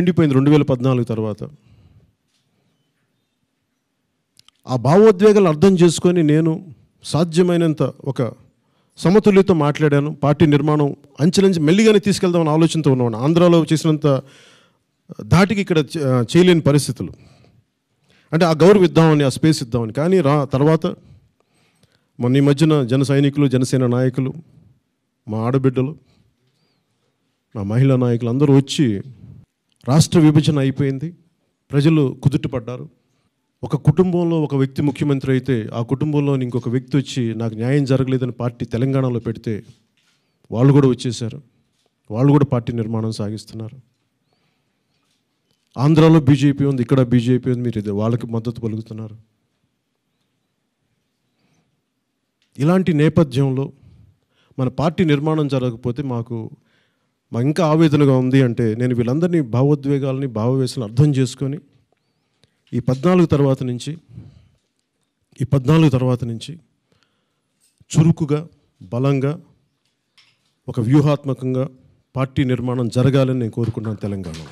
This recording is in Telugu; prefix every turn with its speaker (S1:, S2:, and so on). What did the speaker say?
S1: నిండిపోయింది రెండు వేల పద్నాలుగు తర్వాత ఆ భావోద్వేగాలు అర్థం చేసుకొని నేను సాధ్యమైనంత ఒక సమతుల్యతో మాట్లాడాను పార్టీ నిర్మాణం అంచెలంచి మెల్లిగానే తీసుకెళ్దామని ఆలోచనతో ఉన్నాను ఆంధ్రాలో చేసినంత దాటికి ఇక్కడ చేయలేని పరిస్థితులు అంటే ఆ గౌరవ ఇద్దామని ఆ స్పేస్ ఇద్దామని కానీ రా తర్వాత మొన్న ఈ మధ్యన జన సైనికులు జనసేన నాయకులు మా ఆడబిడ్డలు మా మహిళా నాయకులు అందరూ వచ్చి రాష్ట్ర విభజన అయిపోయింది ప్రజలు కుదుటపడ్డారు ఒక కుటుంబంలో ఒక వ్యక్తి ముఖ్యమంత్రి అయితే ఆ కుటుంబంలో ఇంకొక వ్యక్తి వచ్చి నాకు న్యాయం జరగలేదని పార్టీ తెలంగాణలో పెడితే వాళ్ళు కూడా వచ్చేసారు వాళ్ళు కూడా పార్టీ నిర్మాణం సాగిస్తున్నారు ఆంధ్రాలో బీజేపీ ఉంది ఇక్కడ బీజేపీ ఉంది మీరు ఇది వాళ్ళకి మద్దతు పలుకుతున్నారు ఇలాంటి నేపథ్యంలో మన పార్టీ నిర్మాణం జరగకపోతే మాకు మా ఇంకా ఆవేదనగా ఉంది అంటే నేను వీళ్ళందరినీ భావోద్వేగాలని భావవేశాలను అర్థం చేసుకొని ఈ పద్నాలుగు తర్వాత నుంచి ఈ పద్నాలుగు తర్వాత నుంచి చురుకుగా బలంగా ఒక వ్యూహాత్మకంగా పార్టీ నిర్మాణం జరగాలని నేను కోరుకుంటున్నాను తెలంగాణలో